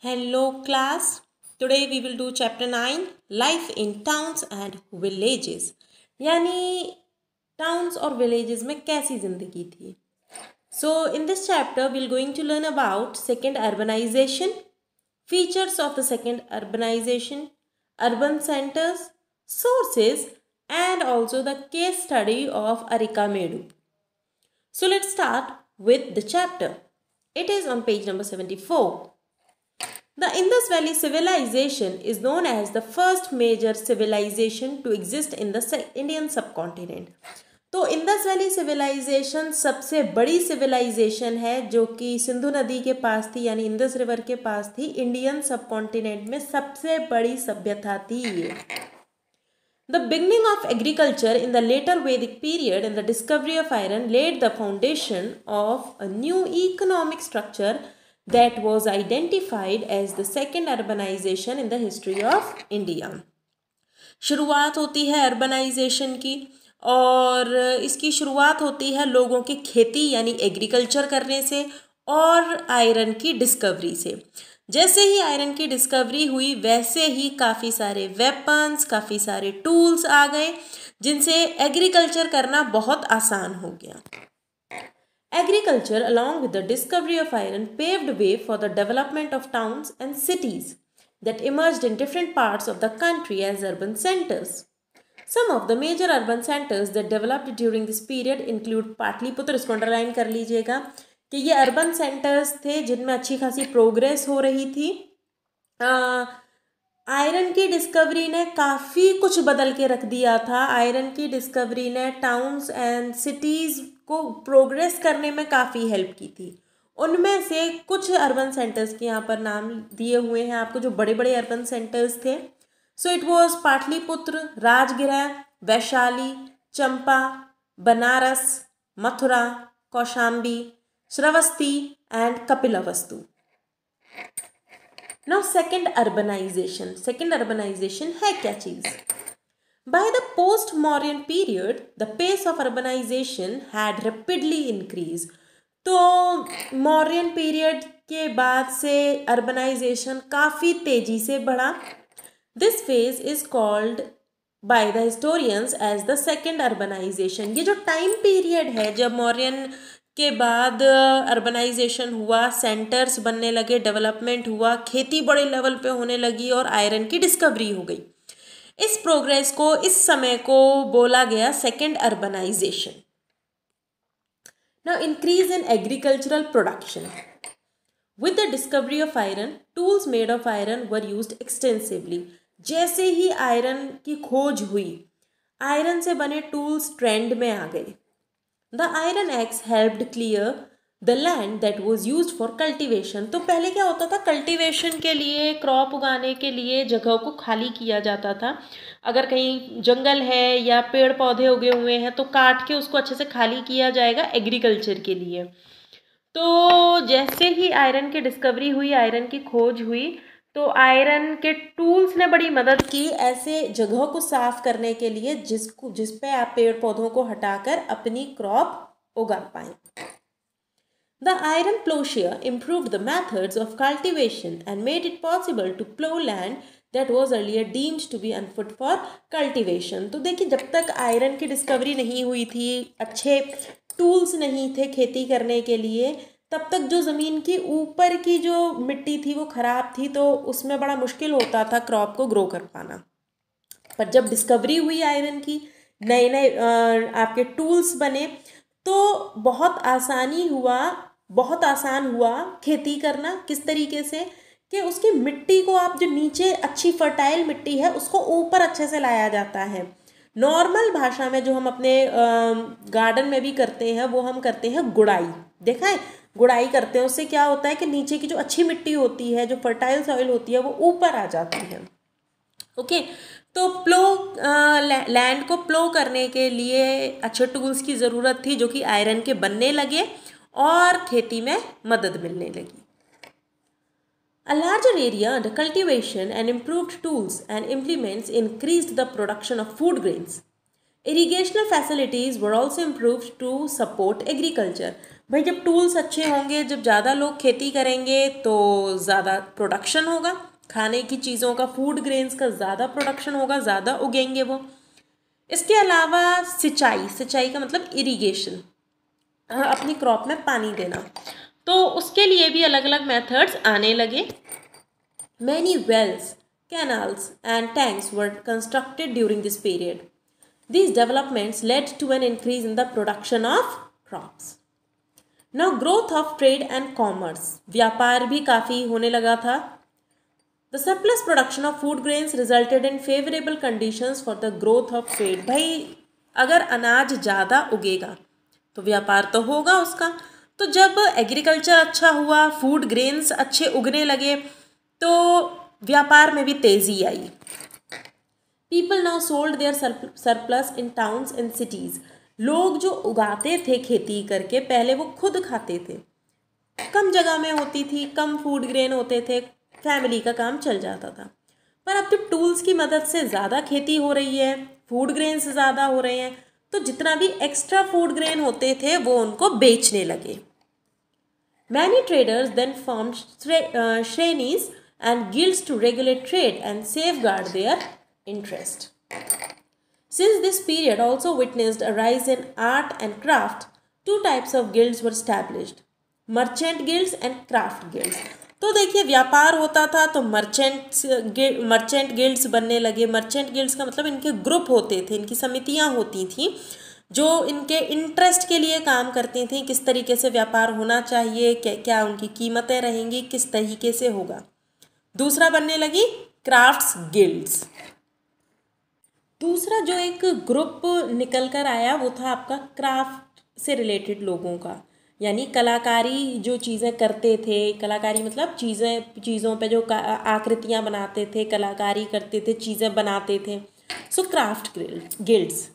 Hello class. Today we will do chapter 9 life in towns and villages. Yani, towns or villages में kaisi zindagi thi. So in this chapter we are going to learn about second urbanization, features of the second urbanization, urban centers, sources and also the case study of Arika Medu. So let's start with the chapter. It is on page number 74. The Indus Valley civilization is known as the first major civilization to exist in the Indian subcontinent. तो Indus valley civilisation सबसे बड़ी civilisation है जो कि सिंधु नदी के पास थी यानी इंदस रिवर के पास थी इंडियन सब कॉन्टिनेंट में सबसे बड़ी सभ्यता थी ये the beginning of agriculture in the later Vedic period in the discovery of iron led the foundation of a new economic structure that was identified as the second urbanization in the history of India. शुरुआत होती है urbanisation की और इसकी शुरुआत होती है लोगों की खेती यानी एग्रीकल्चर करने से और आयरन की डिस्कवरी से जैसे ही आयरन की डिस्कवरी हुई वैसे ही काफ़ी सारे वेपन्स काफ़ी सारे टूल्स आ गए जिनसे एग्रीकल्चर करना बहुत आसान हो गया Agriculture, along with the discovery of iron, paved way for the development of towns and cities that emerged in different parts of the country as urban centers. Some of the major urban centers that developed during this period include Patliputra. इसको underline कर लीजिएगा कि ये urban centers थे जिनमें अच्छी खासी progress हो रही थी आ, आयरन की डिस्कवरी ने काफ़ी कुछ बदल के रख दिया था आयरन की डिस्कवरी ने टाउन्स एंड सिटीज़ को प्रोग्रेस करने में काफ़ी हेल्प की थी उनमें से कुछ अर्बन सेंटर्स के यहाँ पर नाम दिए हुए हैं आपको जो बड़े बड़े अर्बन सेंटर्स थे so it was Pataliputra Rajagriha Vaishali Champa Banaras Mathura Kaushambi Shravasti and Kapilavastu now second urbanisation second urbanisation है क्या चीज़ By the post Mauryan period, the pace of urbanization had rapidly increased. तो मौर्यन पीरियड के बाद से अर्बनाइजेशन काफ़ी तेजी से बढ़ा this phase is called by the historians as the second urbanisation ये जो टाइम पीरियड है जब मौर्यन के बाद अर्बनाइजेशन uh, हुआ सेंटर्स बनने लगे डेवलपमेंट हुआ खेती बड़े लेवल पे होने लगी और आयरन की डिस्कवरी हो गई इस प्रोग्रेस को इस समय को बोला गया second urbanisation now increase in agricultural production with the discovery of iron tools made of iron were use extensively जैसे ही आयरन की खोज हुई आयरन से बने टूल्स ट्रेंड में आ गए the iron axe helped clear the land that was use for cultivation तो पहले क्या होता था कल्टिवेशन के लिए क्रॉप उगाने के लिए जगह को खाली किया जाता था अगर कहीं जंगल है या पेड़ पौधे उगे हुए हैं तो काट के उसको अच्छे से खाली किया जाएगा एग्रीकल्चर के लिए तो जैसे ही आयरन की डिस्कवरी हुई आयरन की खोज हुई तो आयरन के टूल्स ने बड़ी मदद की ऐसे जगह को साफ करने के लिए जिसको जिसपे आप पेड़ पौधों को हटाकर अपनी क्रॉप उगा पाएँ The iron plowshare improved the methods of cultivation and made it possible to plow land that was earlier deemed to be unfit for cultivation तो देखिए जब तक आयरन की डिस्कवरी नहीं हुई थी अच्छे टूल्स नहीं थे खेती करने के लिए तब तक जो ज़मीन की ऊपर की जो मिट्टी थी वो ख़राब थी तो उसमें बड़ा मुश्किल होता था क्रॉप को ग्रो कर पाना पर जब डिस्कवरी हुई आयरन की नए नए आपके टूल्स बने तो बहुत आसानी हुआ बहुत आसान हुआ खेती करना किस तरीके से कि उसकी मिट्टी को आप जो नीचे अच्छी फर्टाइल मिट्टी है उसको ऊपर अच्छे से लाया जाता है नॉर्मल भाषा में जो हम अपने गार्डन में भी करते हैं वो हम करते हैं गुड़ाई देखा है गुड़ाई करते हैं उससे क्या होता है कि नीचे की जो अच्छी मिट्टी होती है जो फर्टाइल सॉइल होती है वो ऊपर आ जाती है ओके तो प्लो लैंड को प्लो करने के लिए अच्छे टूल्स की ज़रूरत थी जो कि आयरन के बनने लगे और खेती में मदद मिलने लगी a larger area under cultivation and improved tools and implements increase the production of food grains irrigational facilities were also improve to support agriculture भाई जब टूल्स अच्छे होंगे जब ज़्यादा लोग खेती करेंगे तो ज़्यादा प्रोडक्शन होगा खाने की चीज़ों का फूड ग्रेन्स का ज़्यादा प्रोडक्शन होगा ज़्यादा उगेंगे वो इसके अलावा सिंचाई सिंचाई का मतलब इरीगेशन हाँ, अपनी क्रॉप में पानी देना तो उसके लिए भी अलग अलग मेथड्स आने लगे many wells canals and tanks were constructed during this period this developments led to an increase in the production of crops now growth of trade and commerce व्यापार भी काफ़ी होने लगा था the surplus production of food grains resulted in favourable conditions for the growth of trade भाई अगर अनाज ज़्यादा उगेगा तो व्यापार तो होगा उसका तो जब एग्रीकल्चर अच्छा हुआ फूड ग्रेन्स अच्छे उगने लगे तो व्यापार में भी तेज़ी आई people now sold their surplus in towns and cities लोग जो उगाते थे खेती करके पहले वो खुद खाते थे कम जगह में होती थी कम फूड ग्रेन होते थे फैमिली का काम चल जाता था पर अब जब तो टूल्स की मदद से ज़्यादा खेती हो रही है फूड ग्रेन्स ज़्यादा हो रहे हैं तो जितना भी एक्स्ट्रा फूड ग्रेन होते थे वो उनको बेचने लगे many traders then form shrenis and guilds to regulate trade and safeguard their interest since this period also witnessed a rise in art and craft two types of guilds were established merchant guilds and craft guilds तो देखिए व्यापार होता था तो merchants merchant guilds बनने लगे merchant guilds का मतलब इनके ग्रुप होते थे इनकी समितियाँ होती थीं जो इनके इंटरेस्ट के लिए काम करती थी किस तरीके से व्यापार होना चाहिए क्या क्या उनकी कीमतें रहेंगी किस तरीके से होगा दूसरा बनने लगी क्राफ्ट्स गिल्ड्स दूसरा जो एक ग्रुप निकल कर आया वो था आपका क्राफ्ट से रिलेटेड लोगों का यानी कलाकारी जो चीज़ें करते थे कलाकारी मतलब चीज़ें चीज़ों पे जो आकृतियाँ बनाते थे कलाकारी करते थे चीज़ें बनाते थे so craft guilds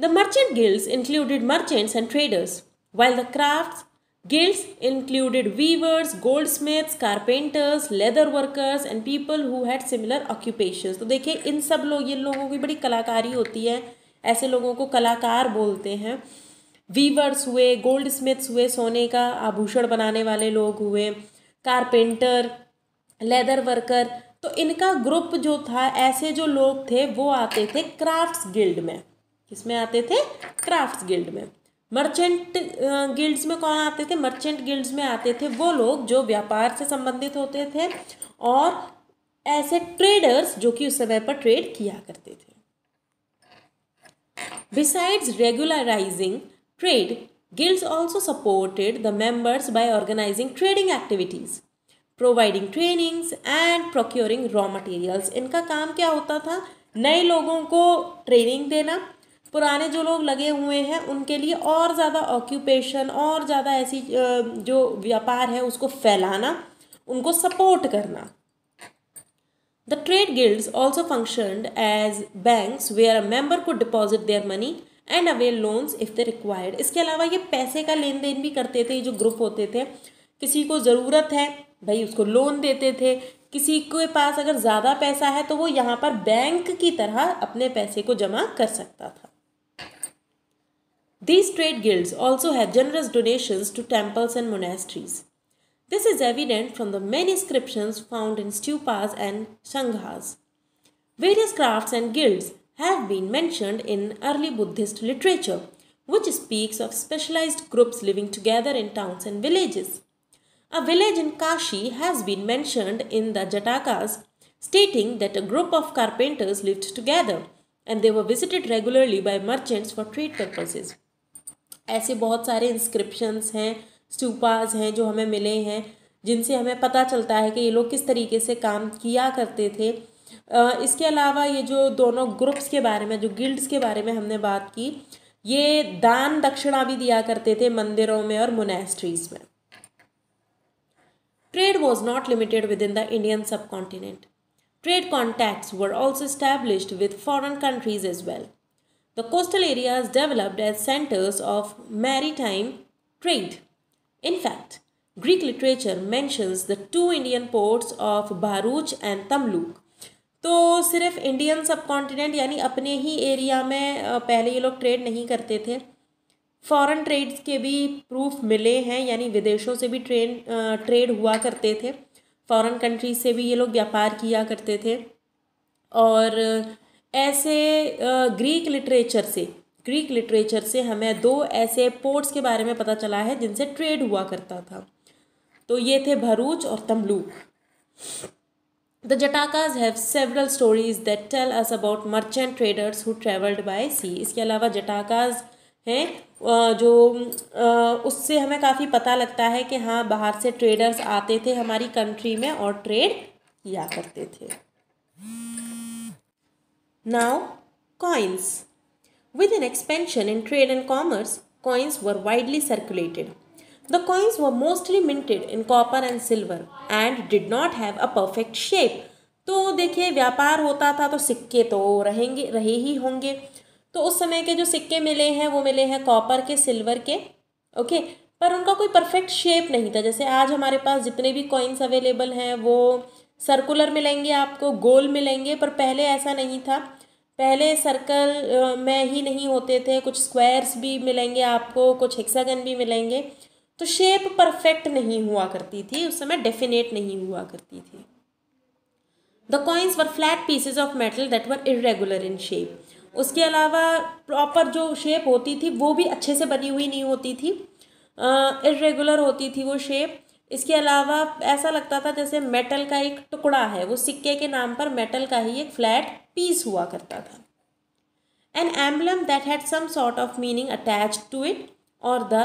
the merchant guilds included merchants and traders while the craft guilds included weavers goldsmiths carpenters leather workers and people who had similar occupation तो देखिए इन सब लोग इन लोगों की बड़ी कलाकारी होती है ऐसे लोगों को कलाकार बोलते हैं वीवर्स हुए गोल्ड स्मिथ्स हुए सोने का आभूषण बनाने वाले लोग हुए कारपेंटर लेदर वर्कर तो इनका ग्रुप जो था ऐसे जो लोग थे वो आते थे क्राफ्ट्स गिल्ड में किसमें आते थे क्राफ्ट्स गिल्ड में मर्चेंट गिल्ड्स में कौन आते थे मर्चेंट गिल्ड्स में आते थे वो लोग जो व्यापार से संबंधित होते थे और ऐसे ट्रेडर्स जो कि उस समय पर ट्रेड किया करते थे besides regularising trade, guilds also supported the members by organizing trading activities, providing trainings and procuring raw materials. इनका काम क्या होता था नए लोगों को ट्रेनिंग देना पुराने जो लोग लगे हुए हैं उनके लिए और ज़्यादा ऑक्यूपेशन और ज़्यादा ऐसी जो व्यापार है उसको फैलाना उनको सपोर्ट करना the trade guilds also functioned as banks where a member could deposit their money and avail loans if they required इसके अलावा ये पैसे का लेन देन भी करते थे ये जो ग्रुप होते थे किसी को ज़रूरत है भाई उसको लोन देते थे किसी के पास अगर ज़्यादा पैसा है तो वो यहाँ पर बैंक की तरह अपने पैसे को जमा कर सकता था these trade guild also have generous donation to temples and monasteries this is evident from the many inscription found in stupas and sanghas various craft and guilds have been mentioned in early Buddhist literature, which speaks of specialized groups living together in towns and villages. A village in Kashi has been mentioned in the Jatakas, stating that a group of carpenters lived together and they were visited regularly by merchants for trade purposes. ऐसे बहुत सारे inscriptions हैं stupas हैं जो हमें मिले हैं जिनसे हमें पता चलता है कि ये लोग किस तरीके से काम किया करते थे इसके अलावा ये जो दोनों ग्रुप्स के बारे में जो गिल्ड्स के बारे में हमने बात की ये दान दक्षिणा भी दिया करते थे मंदिरों में और मोनेस्ट्रीज में trade was not limited within the Indian subcontinent trade contact were also established with foreign countries as well the coastal areas developed as centres of maritime trade in fact Greek literature mentions the two Indian ports of Bharuch and Tamluk तो सिर्फ Indian सब continent यानी अपने ही area में पहले ये लोग trade नहीं करते थे फॉरेन ट्रेड्स के भी प्रूफ मिले हैं यानी विदेशों से भी ट्रेन ट्रेड हुआ करते थे फॉरेन कंट्रीज से भी ये लोग व्यापार किया करते थे और ऐसे ग्रीक लिटरेचर से ग्रीक लिटरेचर से हमें दो ऐसे पोर्ट्स के बारे में पता चला है जिनसे ट्रेड हुआ करता था तो ये थे भरूच और Tamluk The Jatakas have several stories that tell us about merchant traders who traveled by sea. इसके अलावा जटाकाज हैं जो उससे हमें काफ़ी पता लगता है कि हाँ बाहर से ट्रेडर्स आते थे हमारी कंट्री में और ट्रेड किया करते थे now coins with an expansion in trade and commerce coins were widely circulated The coins were mostly minted in copper and silver and did not have a perfect shape. तो देखिए व्यापार होता था तो सिक्के तो रहेंगे रहे ही होंगे तो उस समय के जो सिक्के मिले हैं वो मिले हैं कॉपर के सिल्वर के ओके पर उनका कोई परफेक्ट शेप नहीं था जैसे आज हमारे पास जितने भी कॉइन्स अवेलेबल हैं वो सर्कुलर मिलेंगे आपको गोल मिलेंगे पर पहले ऐसा नहीं था पहले सर्कल में ही नहीं होते थे कुछ स्क्वायर्स भी मिलेंगे आपको कुछ हेक्सागन भी मिलेंगे तो शेप परफेक्ट नहीं हुआ करती थी उस समय डेफिनेट नहीं हुआ करती थी the coins were flat pieces of metal that were irregular in shape उसके अलावा प्रॉपर जो शेप होती थी वो भी अच्छे से बनी हुई नहीं होती थी इरेगुलर uh, होती थी वो शेप इसके अलावा ऐसा लगता था जैसे मेटल का एक टुकड़ा है वो सिक्के के नाम पर मेटल का ही एक फ्लैट पीस हुआ करता था an emblem that had some sort of meaning attach to it or the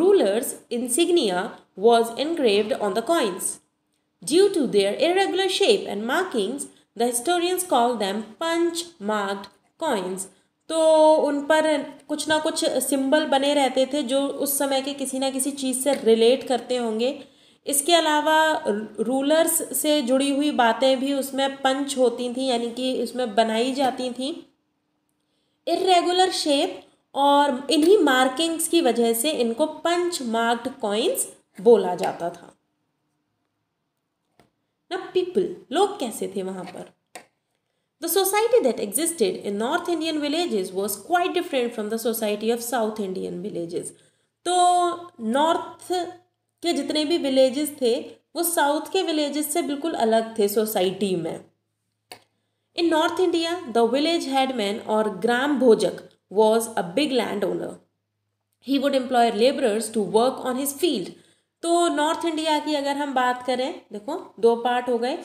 ruler's insignia was engraved on the coins. Due to their irregular shape and markings, the historians call them punch marked coins. तो उन पर कुछ ना कुछ symbol बने रहते थे जो उस समय के किसी ना किसी चीज़ से रिलेट करते होंगे इसके अलावा रूलर्स से जुड़ी हुई बातें भी उसमें पंच होती थी यानी कि उसमें बनाई जाती थी इरेगुलर शेप और इन्हीं मार्किंग्स की वजह से इनको पंच मार्क्ड कॉइन्स बोला जाता था ना पीपल लोग कैसे थे वहां पर the society that existed in north Indian villages was quite different from the society of south Indian villages तो नॉर्थ के जितने भी विलेजेस थे वो साउथ के विलेजेस से बिल्कुल अलग थे सोसाइटी में in north India the village headman और ग्राम भोजक was a big landowner. He would employ laborers to work on his field. तो नॉर्थ इंडिया की अगर हम बात करें देखो दो पार्ट हो गए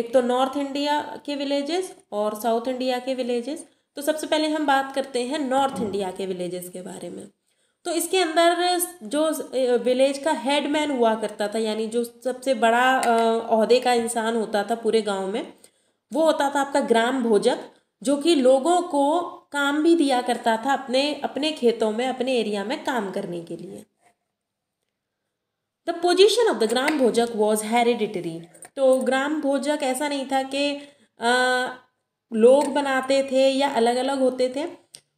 एक तो नॉर्थ इंडिया के विलेजेस और साउथ इंडिया के विलेजेस तो सबसे पहले हम बात करते हैं नॉर्थ इंडिया के विलेजेस के बारे में तो इसके अंदर जो विलेज का हेडमैन हुआ करता था यानी जो सबसे बड़ा अहदे का इंसान होता था पूरे गांव में वो होता था आपका ग्राम भोजक जो कि लोगों को काम भी दिया करता था अपने अपने खेतों में अपने एरिया में काम करने के लिए the position of the gram bhojak was hereditary तो ग्राम भोजक ऐसा नहीं था कि लोग बनाते थे या अलग अलग होते थे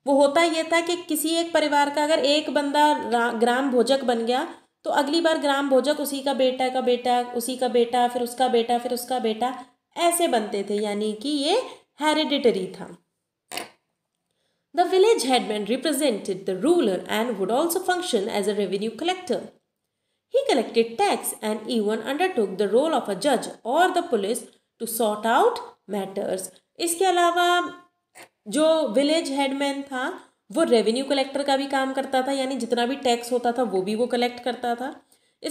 वो होता ये था कि किसी एक परिवार का अगर एक बंदा ग्राम भोजक बन गया तो अगली बार ग्राम भोजक उसी का बेटा का बेटा उसी का बेटा फिर उसका बेटा फिर उसका बेटा ऐसे बनते थे यानी कि ये हेरिडिटरी था the village headman represented the ruler and would also function as a revenue collector he collected tax and even undertook the role of a जज और the police to sort out matters इसके अलावा जो village headman था वो revenue collector का भी काम करता था यानी जितना भी टैक्स होता था वो भी वो कलेक्ट करता था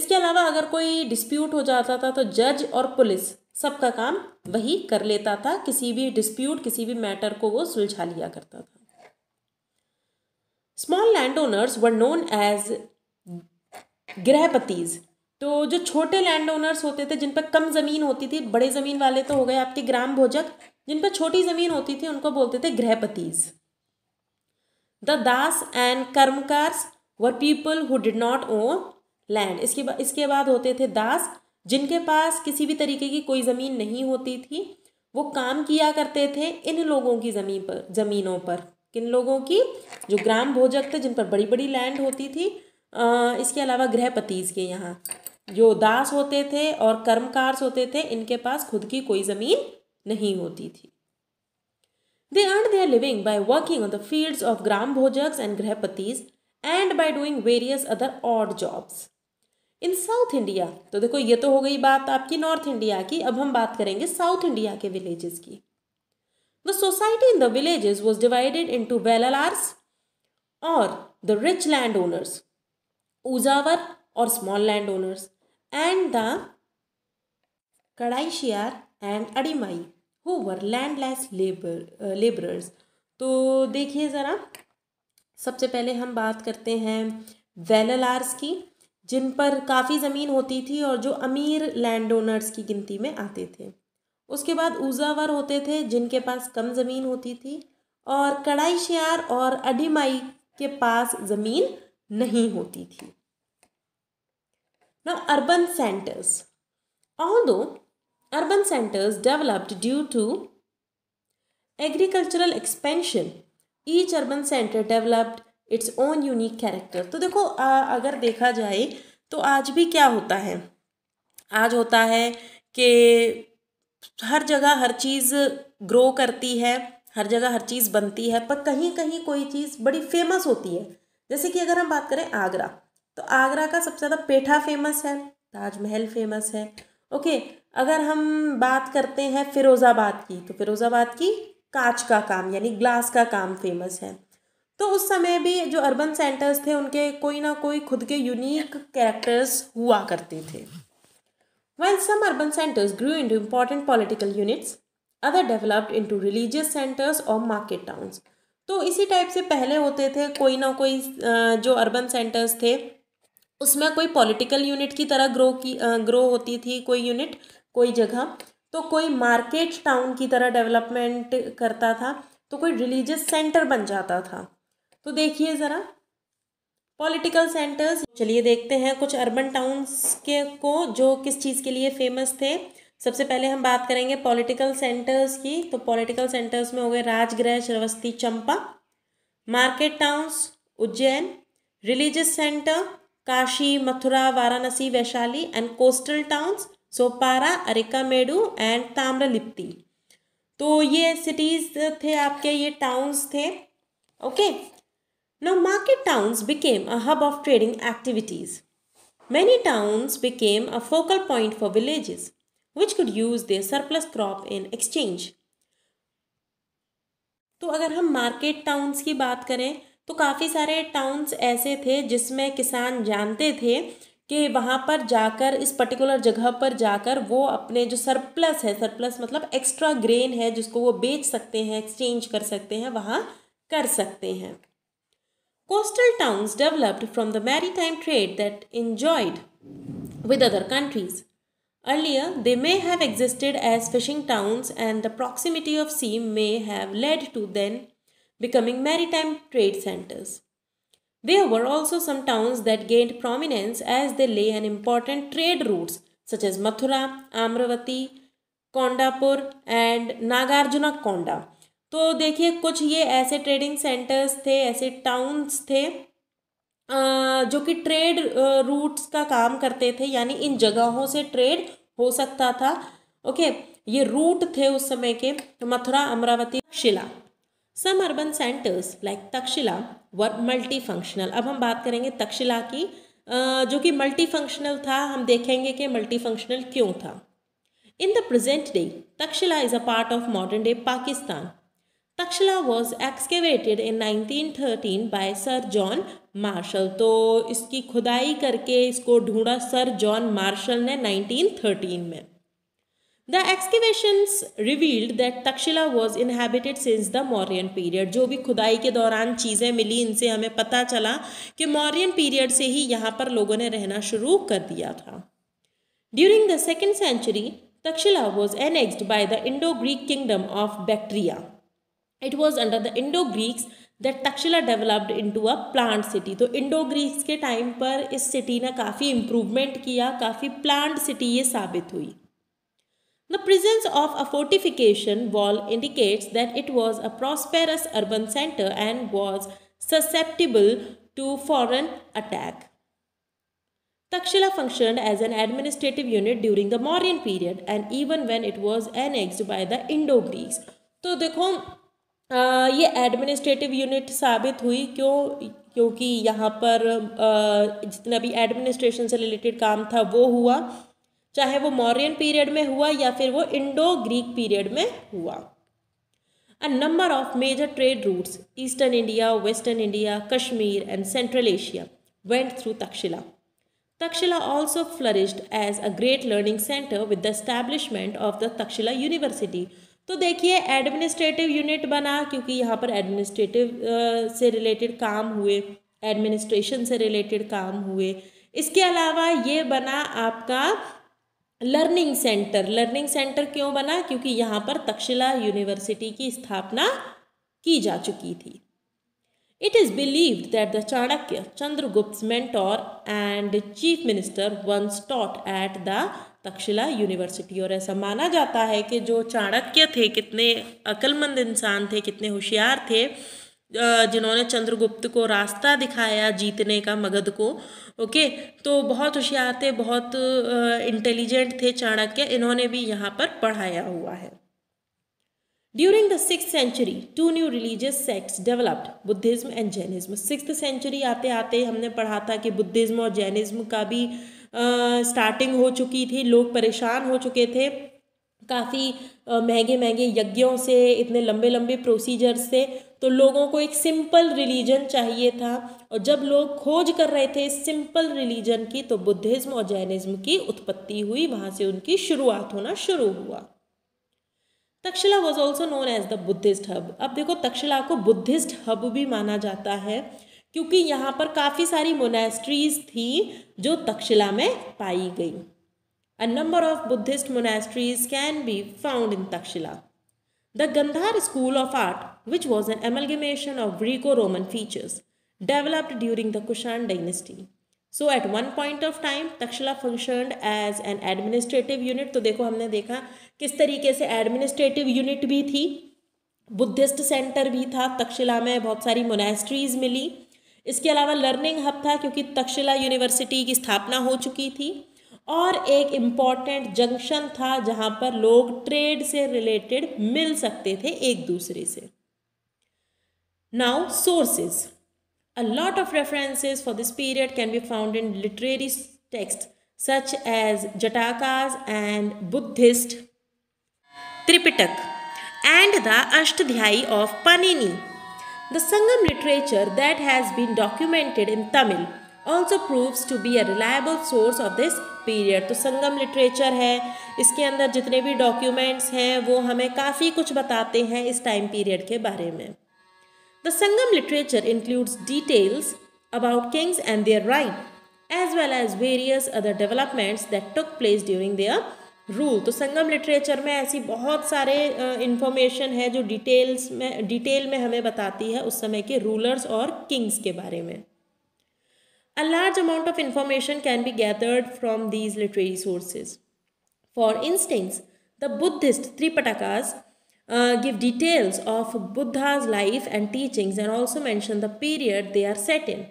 इसके अलावा अगर कोई डिस्प्यूट हो जाता था तो जज और पुलिस सबका काम वही कर लेता था किसी भी डिस्प्यूट किसी भी मैटर को वो सुलझा लिया करता था small landowners were known as grihapatis तो जो छोटे लैंड ओनर्स होते थे जिन पर कम ज़मीन होती थी बड़े ज़मीन वाले तो हो गए आपके ग्राम भोजक जिन पर छोटी ज़मीन होती थी उनको बोलते थे grihapatis the dasas and karmakars were people who did not own land इसके बाद इसके बाद होते थे दास जिनके पास किसी भी तरीके की कोई ज़मीन नहीं होती थी वो काम किया करते थे इन लोगों की ज़मीन पर ज़मीनों पर किन लोगों की जो ग्राम भोजक थे जिन पर बड़ी बड़ी लैंड होती थी आ, इसके अलावा गृहपतिज के यहाँ जो दास होते थे और कर्मकार होते थे इनके पास खुद की कोई ज़मीन नहीं होती थी they earn their living by working on the fields of gram bhojaks and grihapatis and by doing various other odd jobs in south India तो देखो ये तो हो गई बात आपकी नॉर्थ इंडिया की अब हम बात करेंगे साउथ इंडिया के विलेजेस की the society in the villages was divided into vellalars और the rich landowners uzhavar और small landowners and the kadaisiyar and adimai who were landless labour labourers तो देखिए ज़रा सबसे पहले हम बात करते हैं वेलर्स की जिन पर काफ़ी ज़मीन होती थी और जो अमीर लैंड ओनर्स की गिनती में आते थे उसके बाद ऊजावर होते थे जिनके पास कम ज़मीन होती थी और कड़ाई शियार और अडिमाई के पास ज़मीन नहीं होती थी ना urban centres although urban centres developed due to agricultural expansion each urban centre developed its own unique character तो देखो आ, अगर देखा जाए तो आज भी क्या होता है आज होता है कि हर जगह हर चीज़ ग्रो करती है हर जगह हर चीज़ बनती है पर कहीं कहीं कोई चीज़ बड़ी फेमस होती है जैसे कि अगर हम बात करें आगरा तो आगरा का सबसे ज़्यादा पेठा फेमस है ताजमहल फेमस है ओके अगर हम बात करते हैं फिरोज़ाबाद की तो फिरोज़ाबाद की कांच का काम यानी ग्लास का काम फेमस है तो उस समय भी जो अर्बन सेंटर्स थे उनके कोई ना कोई खुद के यूनिक कैरेक्टर्स हुआ करते थे well urban centres urban into important political units other developed into religious centres और मार्केट टाउन्स तो इसी टाइप से पहले होते थे कोई ना कोई जो अर्बन सेंटर्स थे उसमें कोई पॉलिटिकल यूनिट की तरह ग्रो की ग्रो होती थी कोई यूनिट कोई जगह तो कोई मार्केट टाउन की तरह डेवलपमेंट करता था तो कोई रिलीजियस सेंटर बन जाता था तो देखिए ज़रा पॉलिटिकल सेंटर्स चलिए देखते हैं कुछ अर्बन टाउन्स के को जो किस चीज़ के लिए फेमस थे सबसे पहले हम बात करेंगे पॉलिटिकल सेंटर्स की तो पॉलिटिकल सेंटर्स में हो गए Rajagriha Shravasti Champa market towns Ujjain religious centre Kashi Mathura Varanasi Vaishali and coastal towns Sopara Arikamedu and Tamralipti तो ये सिटीज़ थे आपके ये टाउन्स थे okay Now, market towns became a hub of trading activities. Many towns became a focal point for villages, which could use their surplus crop in exchange. तो अगर हम market towns की बात करें तो काफ़ी सारे टाउन्स ऐसे थे जिसमें किसान जानते थे कि वहाँ पर जाकर इस पर्टिकुलर जगह पर जाकर वो अपने जो सरप्लस है सरप्लस मतलब एक्स्ट्रा ग्रेन है जिसको वो बेच सकते हैं एक्सचेंज कर सकते हैं वहाँ कर सकते हैं Coastal towns developed from the maritime trade that enjoyed with other countries. Earlier, they may have existed as fishing towns, and the proximity of sea may have led to them becoming maritime trade centers. There were also some towns that gained prominence as they lay an important trade routes such as Mathura, Amravati, Kondapur, and Nagarjuna Konda. तो देखिए कुछ ये ऐसे trading centres थे ऐसे towns थे जो कि ट्रेड रूट्स का काम करते थे यानी इन जगहों से ट्रेड हो सकता था ओके ये रूट थे उस समय के मथुरा अमरावती शिला some urban centres like Taxila were multifunctional अब हम बात करेंगे तक्षशिला की जो कि मल्टी फंक्शनल था हम देखेंगे कि मल्टी फंक्शनल क्यों था in the present day Taxila is a part of modern day Pakistan Taxila was excavated in 1913 by sir John Marshall तो इसकी खुदाई करके इसको ढूंढा सर जॉन मार्शल ने 1913 में the excavations revealed that Taxila was inhabited since the Mauryan period जो भी खुदाई के दौरान चीज़ें मिली इनसे हमें पता चला कि मॉरियन पीरियड से ही यहाँ पर लोगों ने रहना शुरू कर दिया था during the second century Taxila was annexed by the Indo Greek kingdom of Bactria it was under the Indo Greeks that Taxila developed to a planned city तो इंडो ग्रीक्स के टाइम पर इस सिटी ने काफ़ी इम्प्रूवमेंट किया काफ़ी प्लांट सिटी ये साबित हुई the presence of a fortification wall indicates that it was a prosperous urban centre and was susceptible to foreign attack Takshila function as an administrative unit during the Mauryan period and even when it was annexed by the Indo greeks तो देखो ये administrative unit साबित हुई क्यों क्योंकि यहाँ पर जितना भी एडमिनिस्ट्रेशन से रिलेटेड काम था वो हुआ चाहे वो मॉरियन पीरियड में हुआ या फिर वो इंडो ग्रीक पीरियड में हुआ a number of major trade routes eastern India western India Kashmir and central Asia went through Takshashila Takshashila also flourished as a great learning centre with the establishment of the Takshashila university तो देखिए administrative unit बना क्योंकि यहाँ पर administrative से related काम हुए administration से रिलेटेड काम हुए इसके अलावा ये बना आपका लर्निंग सेंटर लर्निंग सेंटर क्यों बना क्योंकि यहाँ पर तक्षशिला यूनिवर्सिटी की स्थापना की जा चुकी थी it is believed that the Chanakya Chandragupta mentor and chief minister once taught at the Takshashila university और ऐसा माना जाता है कि जो चाणक्य थे कितने अक्लमंद इंसान थे कितने होशियार थे जिन्होंने चंद्रगुप्त को रास्ता दिखाया जीतने का मगध को ओके तो बहुत होशियार थे बहुत इंटेलिजेंट थे चाणक्य इन्होंने भी यहाँ पर पढ़ाया हुआ है during the six century two new religious sects developed Buddhism and Jainism six century आते आते हमने पढ़ा था कि बुद्धिज्म और जैनिज्म का भी स्टार्टिंग हो चुकी थी लोग परेशान हो चुके थे काफ़ी महंगे महंगे यज्ञों से इतने लंबे लंबे प्रोसीजर से तो लोगों को एक सिंपल रिलीजन चाहिए था और जब लोग खोज कर रहे थे सिंपल रिलीजन की तो बुद्धिज़्म और जैनिज़्म की उत्पत्ति हुई वहाँ से उनकी शुरुआत होना शुरू हुआ Taxila was also known as the Buddhist hub अब देखो तक्षला को बुद्धिस्ट हब भी माना जाता है क्योंकि यहाँ पर काफ़ी सारी मोनेस्ट्रीज थी जो तक्षशिला में पाई गई a number of Buddhist monasteries can be found in Takshashila the Gandhara school of art which was an amalgamation of Greco Roman features developed during the Kushan dynasty so at one point of time Takshashila function as an administrative unit तो देखो हमने देखा किस तरीके से administrative unit भी थी Buddhist centre भी था तक्षशिला में बहुत सारी मोनेस्ट्रीज मिली इसके अलावा लर्निंग हब था क्योंकि तक्षशिला यूनिवर्सिटी की स्थापना हो चुकी थी और एक इम्पॉर्टेंट जंक्शन था जहाँ पर लोग ट्रेड से रिलेटेड मिल सकते थे एक दूसरे से now sources a lot of references for this period can be found in literary text such as Jatakas and Buddhist Tripitaka and the Ashtadhyayi of Panini The Sangam literature that has been documented in Tamil also proves to be a reliable source of this period. तो संगम literature है इसके अंदर जितने भी documents हैं वो हमें काफ़ी कुछ बताते हैं इस time period के बारे में The Sangam literature includes details about kings and their reign, as well as various other developments that took place during their rule तो संगम लिटरेचर में ऐसी बहुत सारे इंफॉर्मेशन है जो डिटेल्स में डिटेल में हमें बताती है उस समय के रूलर्स और किंग्स के बारे में a large amount of information can be gathered from these literary sources for instance the Buddhist Tripitakas give details of Buddha's life and teachings and also mention the period they are set in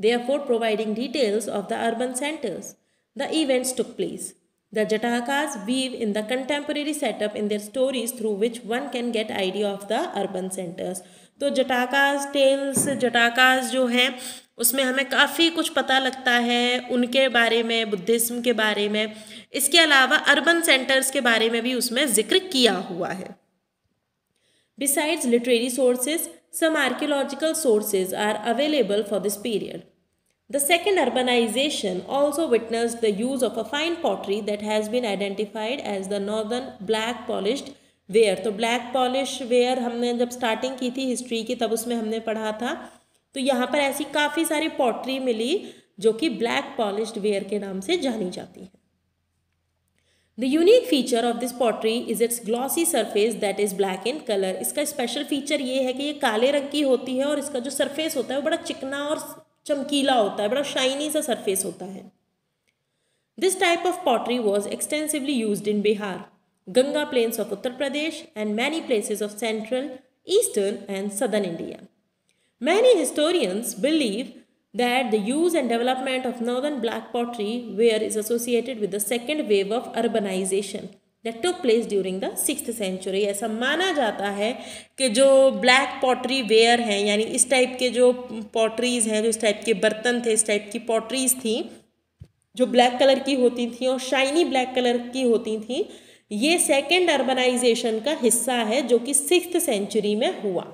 they are for providing details of the urban centres the events took place The Jatakas weave in the contemporary setup in their stories through which one can get idea of the urban centers. तो जटाकाज tales जटाकाज जो हैं उसमें हमें काफ़ी कुछ पता लगता है उनके बारे में बुद्धिज्म के बारे में इसके अलावा अर्बन सेंटर्स के बारे में भी उसमें जिक्र किया हुआ है besides literary sources some archaeological sources are available for this period The second urbanization also witnessed the use of a fine pottery that has been identified as the northern black polished ware तो black polish ware हमने जब starting की थी history की तब उसमें हमने पढ़ा था तो यहाँ पर ऐसी काफ़ी सारी पॉटरी मिली जो कि ब्लैक पॉलिश वेयर के नाम से जानी जाती है the unique feature of this pottery is its glossy surface that is black in colour इसका स्पेशल फीचर ये है कि ये काले रंग की होती है और इसका जो सरफेस होता है वो बड़ा चिकना और चमकीला होता है बड़ा शाइनी सा सरफेस होता है this type of pottery was extensively use in Bihar Ganga plains of Uttar Pradesh and many places of central eastern and southern India many historians believe that the use and development of northern black pottery ware is associated with the second wave of urbanization that took place during the six century ऐसा माना जाता है कि जो black pottery where हैं यानी इस type के जो पॉटरीज़ हैं जो इस टाइप के बर्तन थे इस टाइप की पॉटरीज़ थी जो ब्लैक कलर की होती थी और शाइनी ब्लैक कलर की होती थी ये सेकेंड अर्बनाइजेशन का हिस्सा है जो कि सिक्स सेंचुरी में हुआ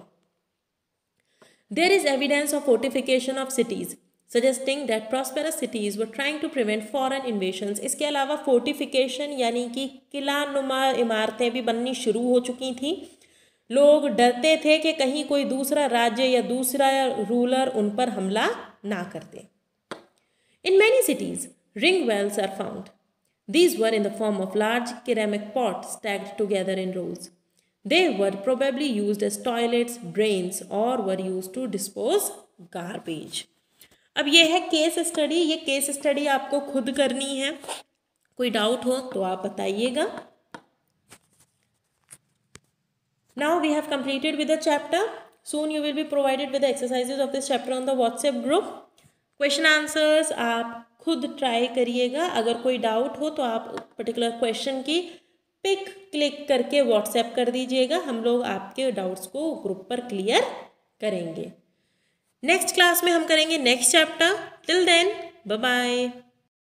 there is evidence of fortification of cities suggesting that prosperous cities were trying to prevent foreign invasion इसके अलावा फोर्टिफिकेशन यानी कि किला नुमा इमारतें भी बननी शुरू हो चुकी थी लोग डरते थे कि कहीं कोई दूसरा राज्य या दूसरा रूलर उन पर हमला ना करते in many cities ring wells are found these were in the form of large ceramic pot stacked together in rolls they were probably use as toilets drains और were use to dispose garbage अब ये है case study ये case study आपको खुद करनी है कोई डाउट हो तो आप बताइएगा now we have completed with the chapter soon you will be provided with the exercises of this chapter on the whatsapp group question आप खुद ट्राई करिएगा अगर कोई डाउट हो तो आप पर्टिकुलर क्वेश्चन की पिक क्लिक करके व्हाट्सएप कर दीजिएगा हम लोग आपके डाउट्स को ग्रुप पर क्लियर करेंगे नेक्स्ट क्लास में हम करेंगे next chapter till then bye